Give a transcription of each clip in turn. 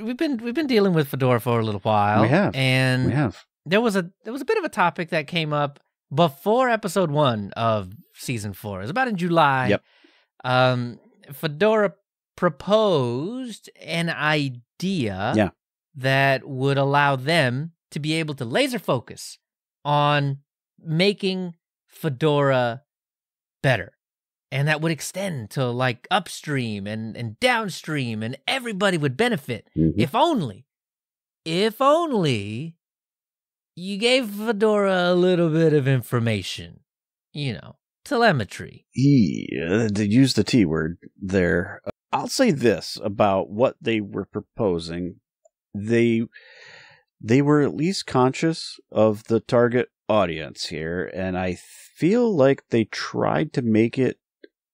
we've been we've been dealing with Fedora for a little while. We have, and we have. There was a there was a bit of a topic that came up before episode one of season four. It was about in July. Yep. Um, Fedora proposed an idea yeah. that would allow them to be able to laser focus on making Fedora better and that would extend to like upstream and, and downstream and everybody would benefit mm-hmm. if only if only you gave fedora a little bit of information you know telemetry yeah to use the t word there i'll say this about what they were proposing they they were at least conscious of the target audience here and i feel like they tried to make it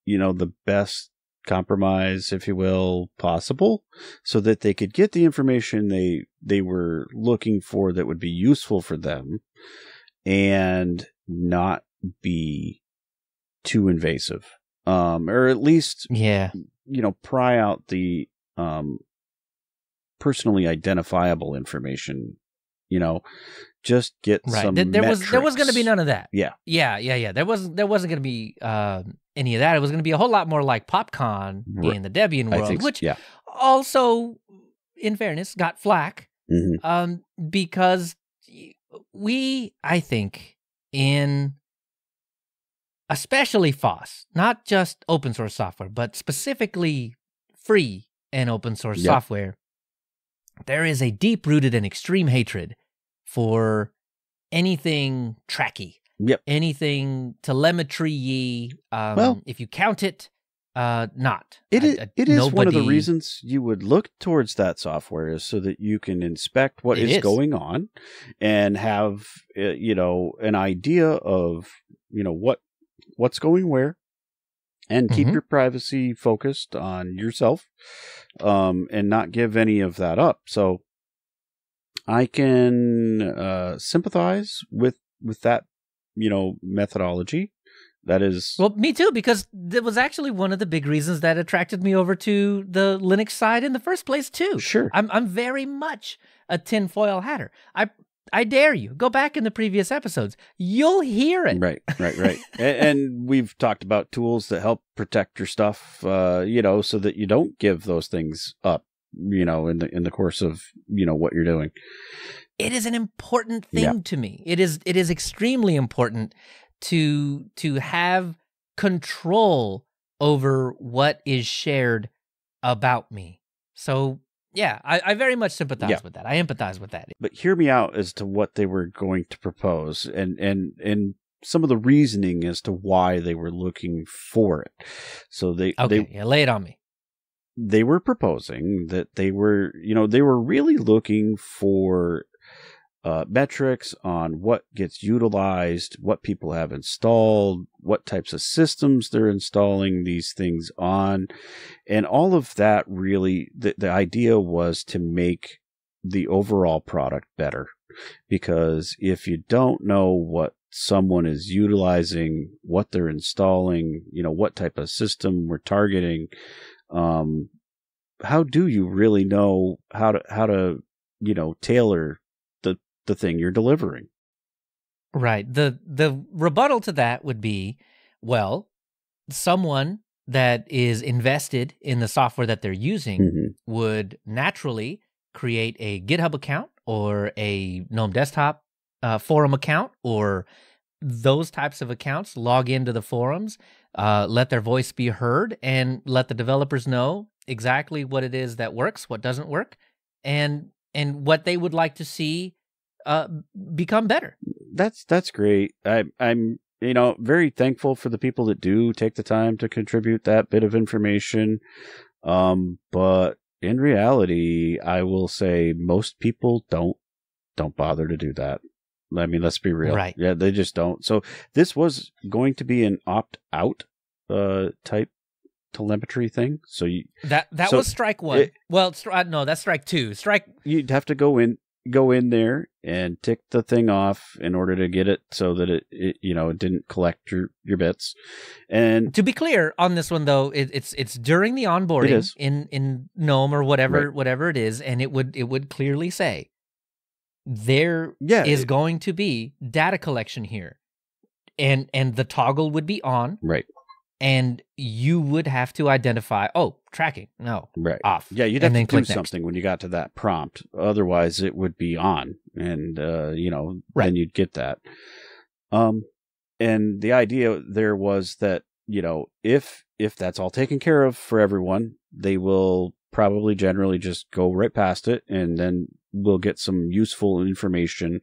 you know, the best compromise, if you will, possible, so that they could get the information they they were looking for that would be useful for them, and not be too invasive, um, or at least, yeah, you know, pry out the um, personally identifiable information. You know, just get right. some. There, was there was going to be none of that. Yeah, yeah, yeah, yeah. There wasn't there wasn't going to be. Uh, any of that. It was going to be a whole lot more like PopCon right. in the Debian world, which yeah. also, in fairness, got flack mm-hmm. um, because we, I think, in especially FOSS, not just open source software, but specifically free and open source yep. software, there is a deep rooted and extreme hatred for anything tracky Yep. Anything telemetry ye, um, well, if you count it, uh, not. It is, I, I, it is nobody... one of the reasons you would look towards that software is so that you can inspect what is, is, going on and have, eh, you know, an idea of, you know, what what's going where and keep mm-hmm. your privacy focused on yourself um, and not give any of that up. So I can uh, sympathize with with that you know methodology. That is well, me too, because it was actually one of the big reasons that attracted me over to the Linux side in the first place, too. Sure, I'm I'm very much a tinfoil hatter. I I dare you go back in the previous episodes. You'll hear it. Right, right, right. and, we've talked about tools that help protect your stuff, uh, you know, so that you don't give those things up you know in the in the course of you know what you're doing it is an important thing yeah. to me it is it is extremely important to to have control over what is shared about me so yeah, I, I, very much sympathize yeah. with that. I empathize with that. But hear me out as to what they were going to propose and and and some of the reasoning as to why they were looking for it. So they okay, they, yeah, lay it on me they were proposing that they were, you know, they were really looking for uh, metrics on what gets utilized, what people have installed, what types of systems they're installing these things on. And all of that really, the, the idea was to make the overall product better. Because if you don't know what someone is utilizing, what they're installing, you know, what type of system we're targeting, um, how do you really know how to how to you know tailor the the thing you're delivering? Right. The the rebuttal to that would be, well, someone that is invested in the software that they're using mm-hmm. would naturally create a GitHub account or a GNOME desktop uh, forum account or those types of accounts, log into the forums, uh, let their voice be heard and let the developers know exactly what it is that works, what doesn't work, and and what they would like to see uh, become better. That's that's great. I, I'm you know very thankful for the people that do take the time to contribute that bit of information. Um, but in reality, I will say most people don't don't bother to do that. I mean, let's be real. Right. Yeah, they just don't. So this was going to be an opt out uh, type telemetry thing. So you that that so was strike one. It, well, stri- uh, no, that's strike two. Strike. You'd have to go in go in there and tick the thing off in order to get it so that it, it you know it didn't collect your your bits and to be clear on this one though it, it's it's during the onboarding in in gnome or whatever right. whatever it is and it would it would clearly say there yeah, is it, going to be data collection here and and the toggle would be on right and you would have to identify oh tracking no right off yeah you'd have to do something when you got to that prompt otherwise it would be on and uh, you know right. then you'd get that um and the idea there was that you know if if that's all taken care of for everyone they will probably generally just go right past it and then we'll get some useful information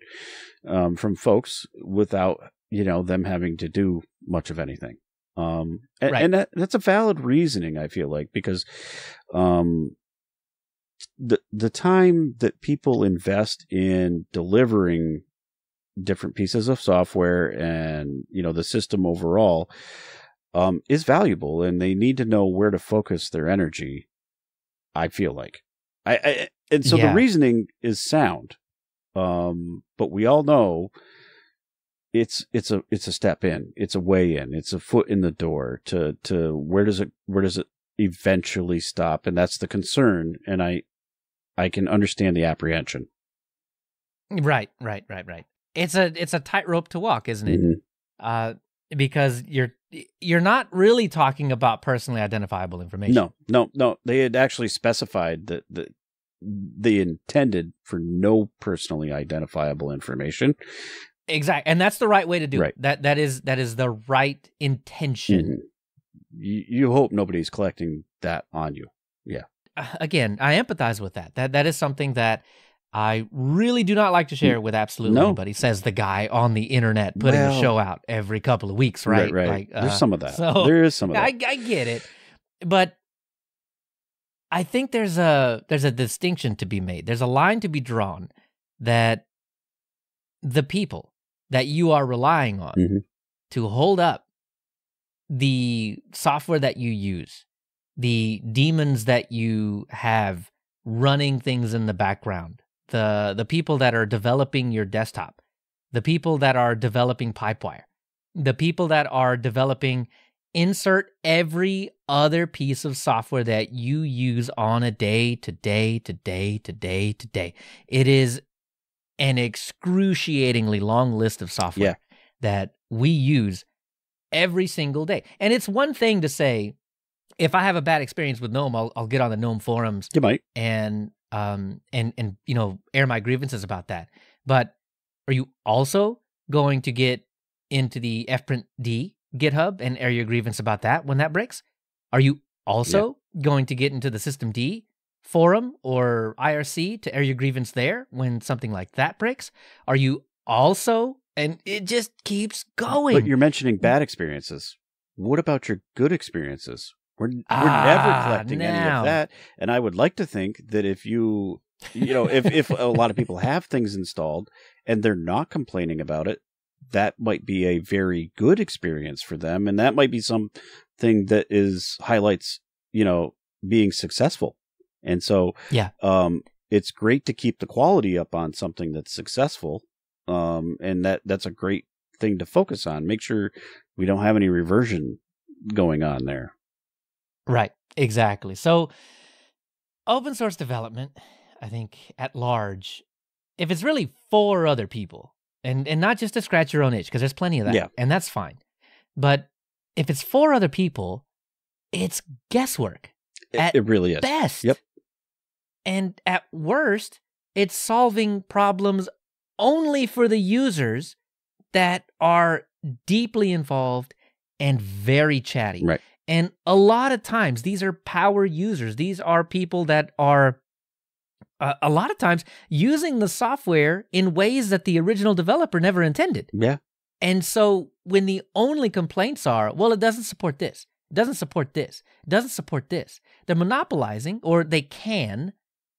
um, from folks without you know them having to do much of anything um, and, right. and that, that's a valid reasoning i feel like because um, the the time that people invest in delivering different pieces of software and you know the system overall um, is valuable and they need to know where to focus their energy I feel like. I, I and so yeah. the reasoning is sound, um, but we all know it's it's a it's a step in, it's a way in, it's a foot in the door to to where does it where does it eventually stop, and that's the concern, and I I can understand the apprehension. Right, right, right, right. It's a it's a tightrope to walk, isn't it? Mm-hmm. Uh, because you're you're not really talking about personally identifiable information. No, no, no. They had actually specified that the they intended for no personally identifiable information. Exactly, and that's the right way to do right. it. That that is that is the right intention. Mm-hmm. You, you hope nobody's collecting that on you. Yeah. Uh, again, I empathize with that. That that is something that I really do not like to share it mm, with absolutely no. anybody, says the guy on the internet putting well, a show out every couple of weeks, right? Right, right. Like, There's uh, some of that. So there is some of that. I, I get it. But I think there's a there's a distinction to be made. There's a line to be drawn that the people that you are relying on mm-hmm. to hold up the software that you use, the demons that you have running things in the background the the people that are developing your desktop, the people that are developing Pipewire, the people that are developing insert every other piece of software that you use on a day to day to day to day to day. It is an excruciatingly long list of software yeah. that we use every single day. And it's one thing to say, if I have a bad experience with GNOME, I'll, I'll get on the GNOME forums. You might. And um, and and you know air my grievances about that. But are you also going to get into the fprint D GitHub and air your grievance about that when that breaks? Are you also yeah. going to get into the System D forum or IRC to air your grievance there when something like that breaks? Are you also and it just keeps going. But you're mentioning mm. bad experiences. What about your good experiences? We're, we're never ah, collecting now. any of that. And I would like to think that if you, you know, if, if a lot of people have things installed and they're not complaining about it, that might be a very good experience for them. And that might be something that is highlights, you know, being successful. And so, yeah, um, it's great to keep the quality up on something that's successful. Um, and that, that's a great thing to focus on. Make sure we don't have any reversion going on there. Right, exactly. So, open source development, I think at large, if it's really for other people and, and not just to scratch your own itch, because there's plenty of that, yeah. and that's fine. But if it's for other people, it's guesswork. It, it really is. Best. Yep. And at worst, it's solving problems only for the users that are deeply involved and very chatty. Right. And a lot of times, these are power users. These are people that are, uh, a lot of times, using the software in ways that the original developer never intended. Yeah. And so when the only complaints are, well, it doesn't support this, it doesn't support this, doesn't support this, they're monopolizing, or they can,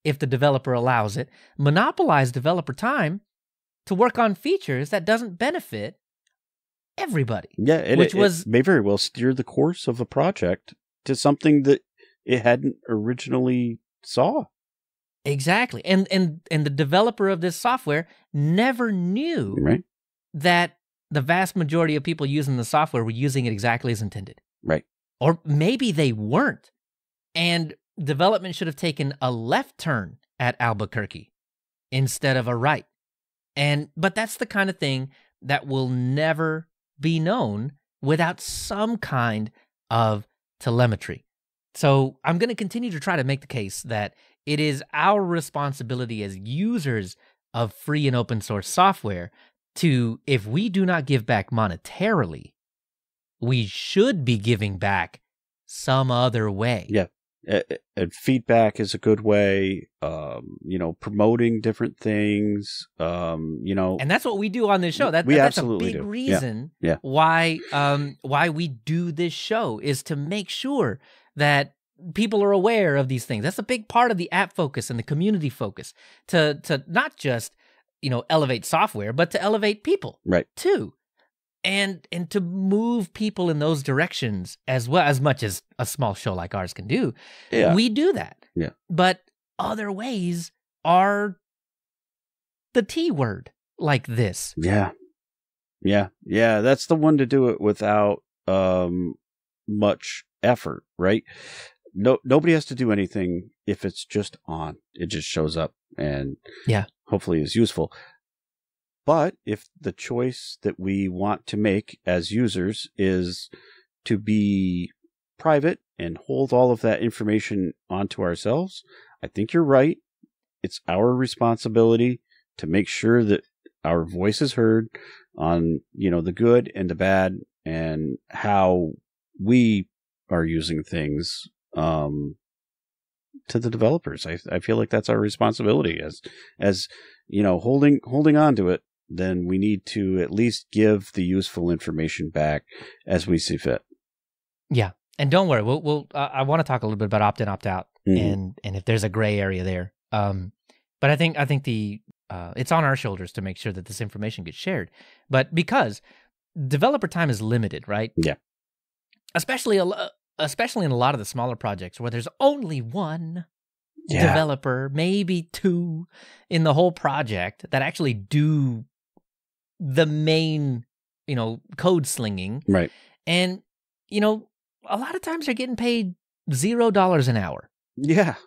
if the developer allows it, monopolize developer time to work on features that doesn't benefit everybody. Yeah, and which it, was it may very well steer the course of a project to something that it hadn't originally saw. Exactly, and and and the developer of this software never knew right. that the vast majority of people using the software were using it exactly as intended. Right. Or maybe they weren't, and development should have taken a left turn at Albuquerque instead of a right. And but that's the kind of thing that will never be known without some kind of telemetry. So I'm going to continue to try to make the case that it is our responsibility as users of free and open source software to, if we do not give back monetarily, we should be giving back some other way. Yeah and feedback is a good way um, you know promoting different things um, you know and that's what we do on this show that, we that's absolutely a big do. reason yeah. Yeah. why um, why we do this show is to make sure that people are aware of these things that's a big part of the app focus and the community focus to to not just you know elevate software but to elevate people right too and and to move people in those directions as well as much as a small show like ours can do. Yeah. We do that. Yeah. But other ways are the T word like this. Yeah. Yeah. Yeah, that's the one to do it without um much effort, right? No nobody has to do anything if it's just on. It just shows up and yeah. Hopefully is useful. But if the choice that we want to make as users is to be private and hold all of that information onto ourselves, I think you're right. It's our responsibility to make sure that our voice is heard on, you know, the good and the bad and how we are using things um, to the developers. I, I feel like that's our responsibility as as you know holding holding on to it then we need to at least give the useful information back as we see fit. Yeah, and don't worry, we'll, we'll uh, I want to talk a little bit about opt in, opt out, mm-hmm. and and if there's a gray area there. Um, but I think I think the uh, it's on our shoulders to make sure that this information gets shared. But because developer time is limited, right? Yeah. Especially a, especially in a lot of the smaller projects where there's only one yeah. developer, maybe two in the whole project that actually do the main, you know, code slinging. Right. And, you know, a lot of times they're getting paid zero dollars an hour. Yeah.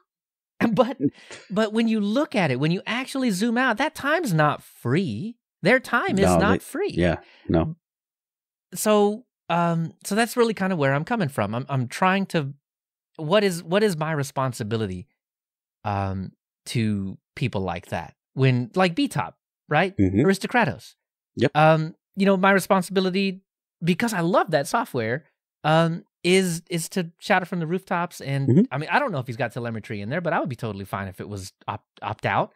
But mm. but when you look at it, when you actually zoom out, that time's not free. Their time is no, not they, free. Yeah. No. So um so that's really kind of where I'm coming from. I'm I'm trying to what is what is my responsibility um to people like that when like B top, right? Mm-hmm. Aristocratos. Yep. Um, you know, my responsibility because I love that software um, is is to shout it from the rooftops. And mm-hmm. I mean, I don't know if he's got telemetry in there, but I would be totally fine if it was opt opt out.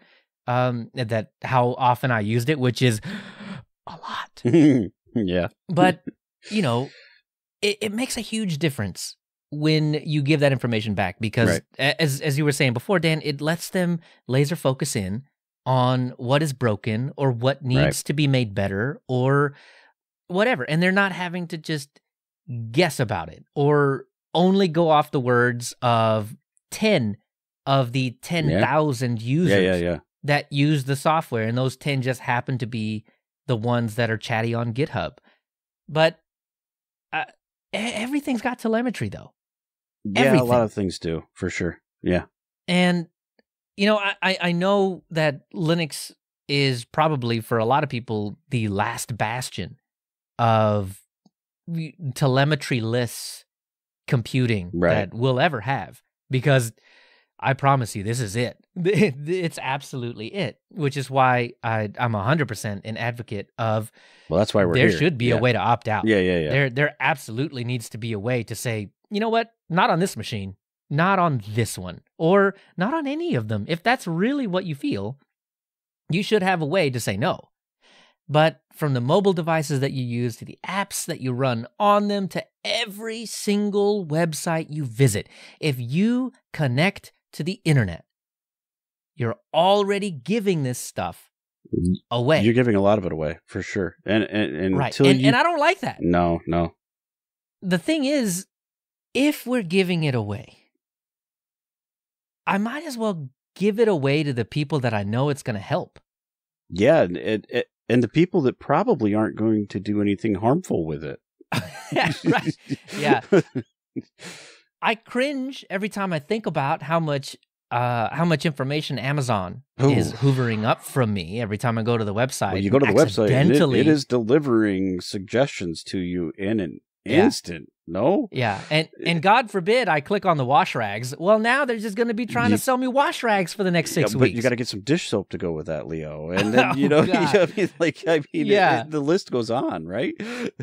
Um, that how often I used it, which is a lot. yeah. But you know, it, it makes a huge difference when you give that information back because right. as as you were saying before dan it lets them laser focus in on what is broken or what needs right. to be made better or whatever. And they're not having to just guess about it or only go off the words of 10 of the 10,000 yeah. users yeah, yeah, that use the software. And those 10 just happen to be the ones that are chatty on GitHub. But uh, everything's got telemetry, though. Yeah, Everything. a lot of things do, for sure. Yeah. And you know, I, I know that Linux is probably for a lot of people the last bastion of telemetry-less computing right. that we'll ever have because I promise you, this is it. It's absolutely it, which is why I, am 100% an advocate of. Well, that's why we're There here. should be yeah. a way to opt out. Yeah, yeah, yeah. There, there absolutely needs to be a way to say, you know what? Not on this machine not on this one or not on any of them. If that's really what you feel, you should have a way to say no. But from the mobile devices that you use to the apps that you run on them to every single website you visit, if you connect to the internet, you're already giving this stuff away. You're giving a lot of it away for sure. And and, and right. and, you... and I don't like that. No, no. The thing is, if we're giving it away, I might as well give it away to the people that I know it's going to help. Yeah, eh, and the people that probably aren't going to do anything harmful with it. right. Yeah. I cringe every time I think about how much uh, how much information Amazon Ooh. is hoovering up from me every time I go to the website. Well, you go to the website, it, it is delivering suggestions to you in an yeah. instant. No. Yeah, and eh. and God forbid I click on the wash rags. Well, now they're just going to be trying you, to sell me wash rags for the next six yeah, but weeks. you got to get some dish soap to go with that, Leo. And then oh, you know, you know I mean, like I mean, yeah. It, it, the list goes on, right?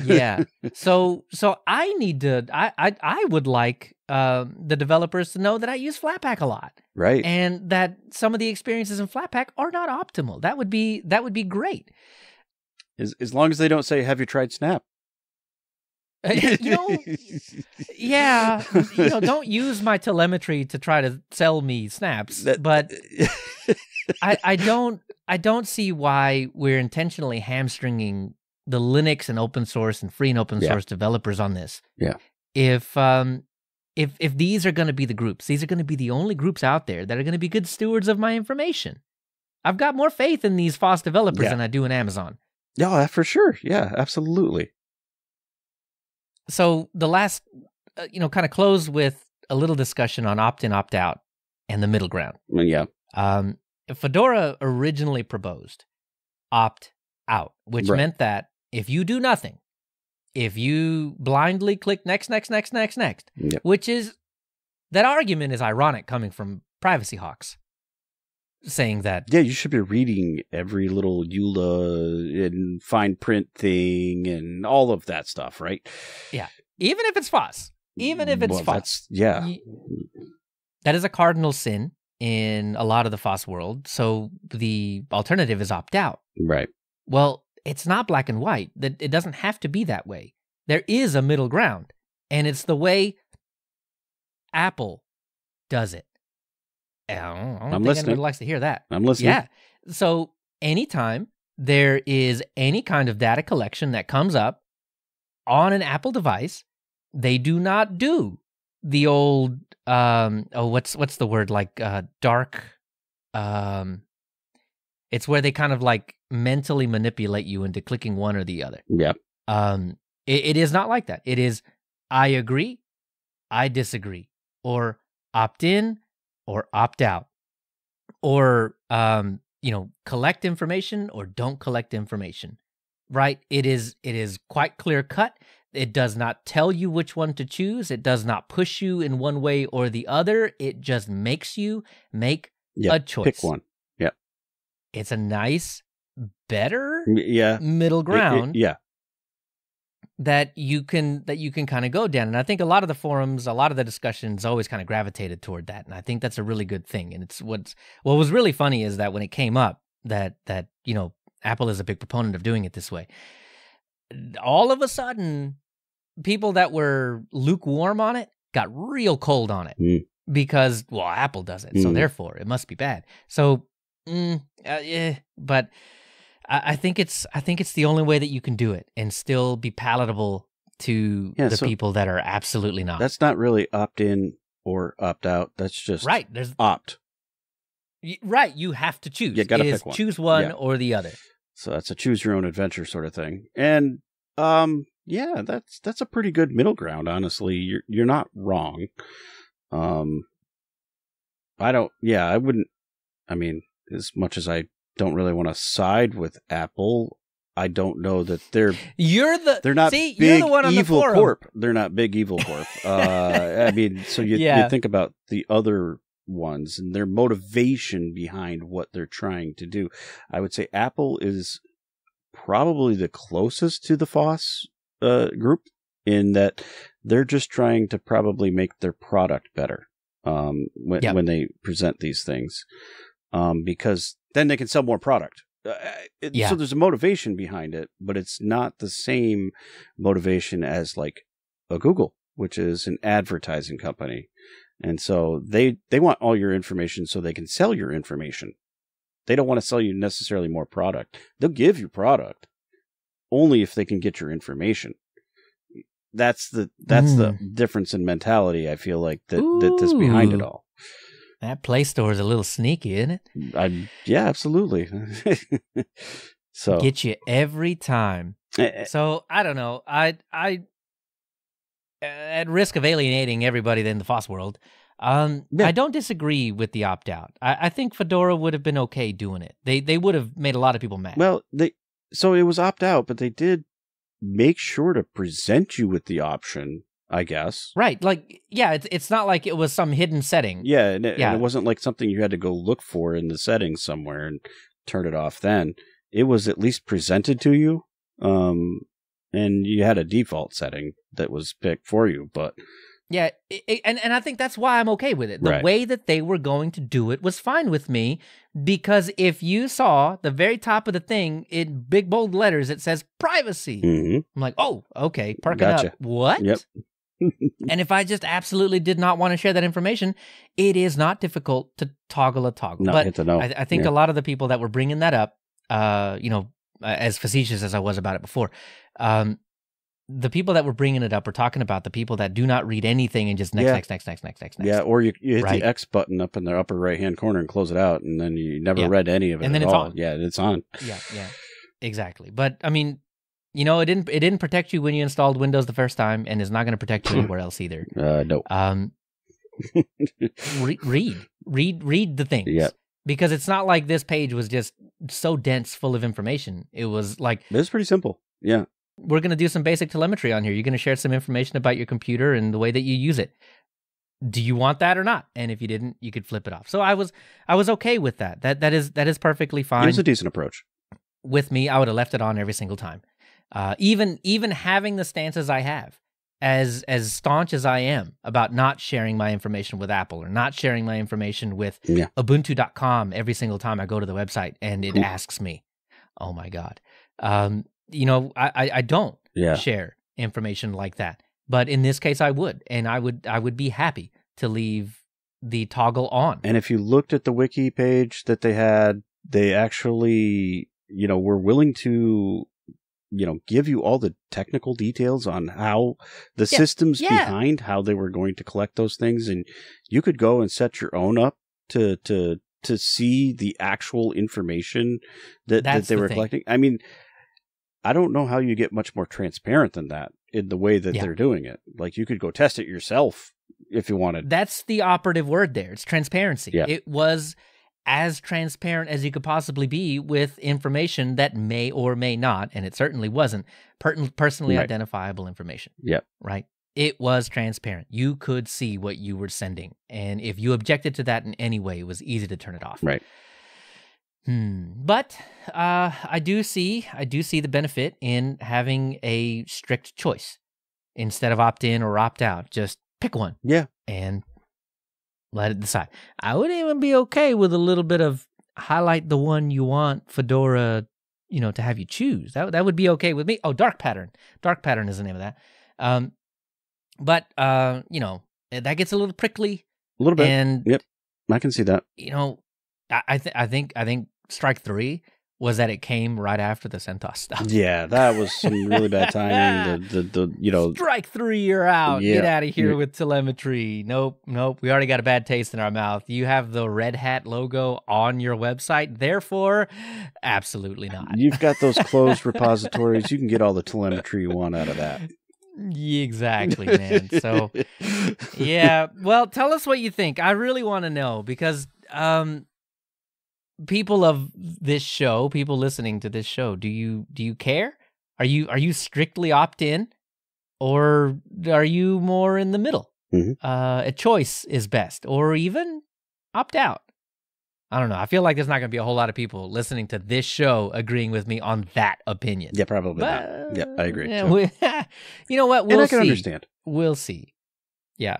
yeah. So so I need to. I I I would like uh, the developers to know that I use Flatpak a lot, right? And that some of the experiences in Flatpak are not optimal. That would be that would be great. As, as long as they don't say, "Have you tried Snap?" Uh, you know, yeah, you know, don't use my telemetry to try to sell me snaps, but I, I don't, I don't see why we're intentionally hamstringing the Linux and open source and free and open yeah. source developers on this. Yeah. If um, if if these are going to be the groups, these are going to be the only groups out there that are going to be good stewards of my information. I've got more faith in these FOSS developers yeah. than I do in Amazon. Yeah, for sure. Yeah, absolutely. So the last, uh, you know, kind of close with a little discussion on opt in, opt out, and the middle ground. Mm, yeah. Um, Fedora originally proposed opt out, which right. meant that if you do nothing, if you blindly click next, next, next, next, next, yep. which is that argument is ironic coming from privacy hawks saying that. Yeah, you should be reading every little EULA and fine print thing and all of that stuff, right? Yeah. Even if it's false. Even if it's well, that's, yeah. That is a cardinal sin in a lot of the FOSS world. So the alternative is opt out. Right. Well, it's not black and white. That it doesn't have to be that way. There is a middle ground, and it's the way Apple does it. I don't I'm listening. Anybody likes to hear that. I'm listening. Yeah. So anytime there is any kind of data collection that comes up on an Apple device, they do not do the old um oh what's what's the word like uh dark um it's where they kind of like mentally manipulate you into clicking one or the other. Yeah. Um it, it is not like that. It is I agree, I disagree, or opt in, or opt out or um, you know collect information or don't collect information right it is it is quite clear cut it does not tell you which one to choose it does not push you in one way or the other it just makes you make a choice pick one yeah it's a nice better yeah middle ground it, it, yeah that you can that you can kind of go down and i think a lot of the forums a lot of the discussions always kind of gravitated toward that and i think that's a really good thing and it's what's what was really funny is that when it came up that that you know apple is a big proponent of doing it this way all of a sudden people that were lukewarm on it got real cold on it mm. because well apple does it mm. so therefore it must be bad so mm, uh, eh, but I, I, think it's I think it's the only way that you can do it and still be palatable to yeah, the so people that are absolutely not. That's not really opt in or opt out. That's just right. There's opt. Right, you have to choose. You gotta one. choose one yeah. or the other. So that's a choose your own adventure sort of thing. And um, yeah, that's that's a pretty good middle ground, honestly. You're you're not wrong. Um, I don't. Yeah, I wouldn't. I mean, as much as I don't really want to side with Apple. I don't know that they're you're the they're not see, big you're the one on evil the forum. corp. They're not big evil corp. uh, I mean, so you, yeah. you think about the other ones and their motivation behind what they're trying to do. I would say Apple is probably the closest to the Foss uh, group in that they're just trying to probably make their product better um, when yep. when they present these things um, because then they can sell more product. Uh, uh it, yeah. So there's a motivation behind it, but it's not the same motivation as like a Google, which is an advertising company. And so they they want all your information so they can sell your information. They don't want to sell you necessarily more product. They'll give you product only if they can get your information. That's the that's mm. the hmm. difference in mentality I feel like that Ooh. that is behind it all. That Play Store is a little sneaky, isn't it? I, yeah, absolutely. so get you every time. Eh, eh. so I don't know. I I eh, at risk of alienating everybody in the FOSS world. Um, yeah. I don't disagree with the opt out. I, I, think Fedora would have been okay doing it. They they would have made a lot of people mad. Well, they so it was opt out, but they did make sure to present you with the option I guess. Right. Like, yeah, it's, it's not like it was some hidden setting. Yeah and, it, yeah. and it wasn't like something you had to go look for in the settings somewhere and turn it off then. It was at least presented to you. Um, and you had a default setting that was picked for you, but. Yeah. It, and, and I think that's why I'm okay with it. The right. way that they were going to do it was fine with me because if you saw the very top of the thing in big bold letters, it says privacy. Mm-hmm. I'm like, oh, okay, park gotcha. it up. What? Yep and if I just absolutely did not want to share that information, it is not difficult to toggle a toggle. No, but it's a I, I think yeah. a lot of the people that were bringing that up, uh, you know, as facetious as I was about it before, um, the people that were bringing it up were talking about the people that do not read anything and just next, yeah. next, next, next, next, next, next. Yeah, or you, you hit right? the X button up in the upper right hand corner and close it out, and then you never yeah. read any of it. And then it's all. on. Yeah, it's on. Yeah, yeah, exactly. But I mean, you know, it didn't it didn't protect you when you installed Windows the first time, and it's not going to protect you anywhere else either. Uh, no. Um, re- read, read, read the things. Yeah. Because it's not like this page was just so dense, full of information. It was like it was pretty simple. Yeah. We're going to do some basic telemetry on here. You're going to share some information about your computer and the way that you use it. Do you want that or not? And if you didn't, you could flip it off. So I was I was okay with that. That that is that is perfectly fine. It's a decent approach. With me, I would have left it on every single time. Uh, even even having the stances I have, as as staunch as I am about not sharing my information with Apple or not sharing my information with yeah. Ubuntu.com every single time I go to the website and it cool. asks me, oh my god, um, you know I I, I don't yeah. share information like that, but in this case I would, and I would I would be happy to leave the toggle on. And if you looked at the wiki page that they had, they actually you know were willing to you know give you all the technical details on how the yeah. systems yeah. behind how they were going to collect those things and you could go and set your own up to to to see the actual information that, that they the were thing. collecting i mean i don't know how you get much more transparent than that in the way that yeah. they're doing it like you could go test it yourself if you wanted. That's the operative word there. It's transparency. Yeah. It was as transparent as you could possibly be with information that may or may not, and it certainly wasn't, per- personally right. identifiable information. Yeah. Right. It was transparent. You could see what you were sending. And if you objected to that in any way, it was easy to turn it off. Right. Hmm. But uh, I do see I do see the benefit in having a strict choice instead of opt in or opt out. Just pick one. Yeah. And let it decide. I would even be okay with a little bit of highlight the one you want fedora, you know, to have you choose. That that would be okay with me. Oh, dark pattern. Dark pattern is the name of that. Um, but uh, you know, eh, that gets a little prickly. A little bit. And yep, I can see that. You know, I, I, th- I think I think strike three was that it came right after the CentOS stuff. Yeah, that was some really bad timing. The, the, the, you know strike three, you're out. Yeah. Get out of here yeah. with telemetry. Nope, nope. We already got a bad taste in our mouth. You have the Red Hat logo on your website, therefore, absolutely not. You've got those closed repositories. You can get all the telemetry you want out of that. Exactly, man. So, yeah. Well, tell us what you think. I really want to know because um, people of this show, people listening to this show, do you do you care? Are you are you strictly opt in, or are you more in the middle? Mm-hmm. Uh, a choice is best, or even opt out. I don't know. I feel like there's not going to be a whole lot of people listening to this show agreeing with me on that opinion. Yeah, probably. But, not. Yeah, I agree. Yeah, so. we, you know what? We'll and I can see. understand. We'll see. Yeah.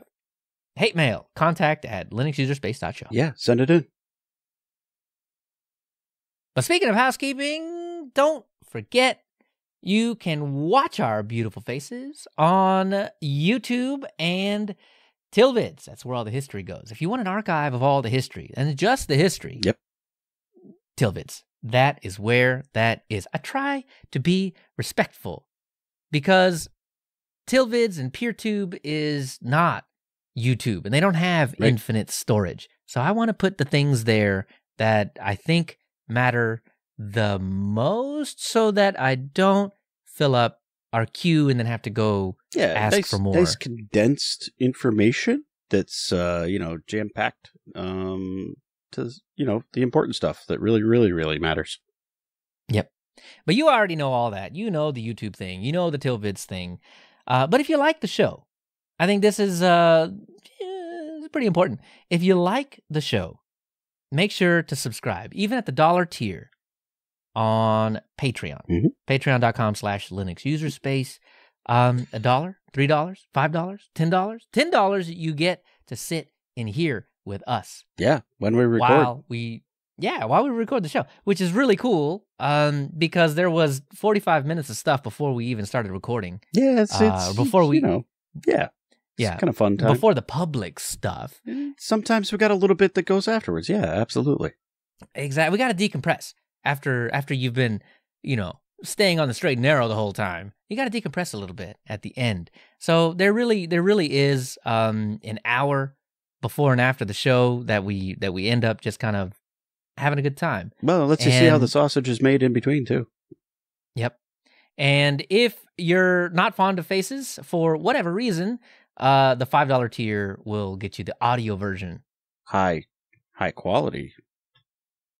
Hate mail, contact at linuxuserspace.show. Yeah, send it in. But speaking of housekeeping, don't forget you can watch our beautiful faces on YouTube and Tilvids. That's where all the history goes. If you want an archive of all the history and just the history, yep. Tilvids. That is where that is. I try to be respectful because Tilvids and PeerTube is not YouTube and they don't have right. infinite storage. So I want to put the things there that I think matter the most so that I don't fill up our queue and then have to go yeah, ask nice, for more. Nice condensed information that's uh, you know jam packed um, to you know the important stuff that really really really matters. Yep, but you already know all that. You know the YouTube thing. You know the Tilvids thing. Uh, but if you like the show, I think this is uh, pretty important. If you like the show, make sure to subscribe, even at the dollar tier on Patreon. Mm-hmm. Patreon.com slash Linux user space. Um, a dollar, three dollars, five dollars, ten dollars, ten dollars you get to sit in here with us. Yeah. When we record. While we yeah, while we record the show, which is really cool, um, because there was 45 minutes of stuff before we even started recording. Yeah, uh, it's, it's before we you know, yeah yeah, kind of fun time before the public stuff. Eh, sometimes we got a little bit that goes afterwards. Yeah, absolutely. Exactly. We got to decompress after after you've been, you know, staying on the straight and narrow the whole time. You got to decompress a little bit at the end. So there really there really is um an hour before and after the show that we that we end up just kind of having a good time. Well, let's and, just see how the sausage is made in between too. Yep. And if you're not fond of faces for whatever reason, uh, the five dollar tier will get you the audio version. High, high quality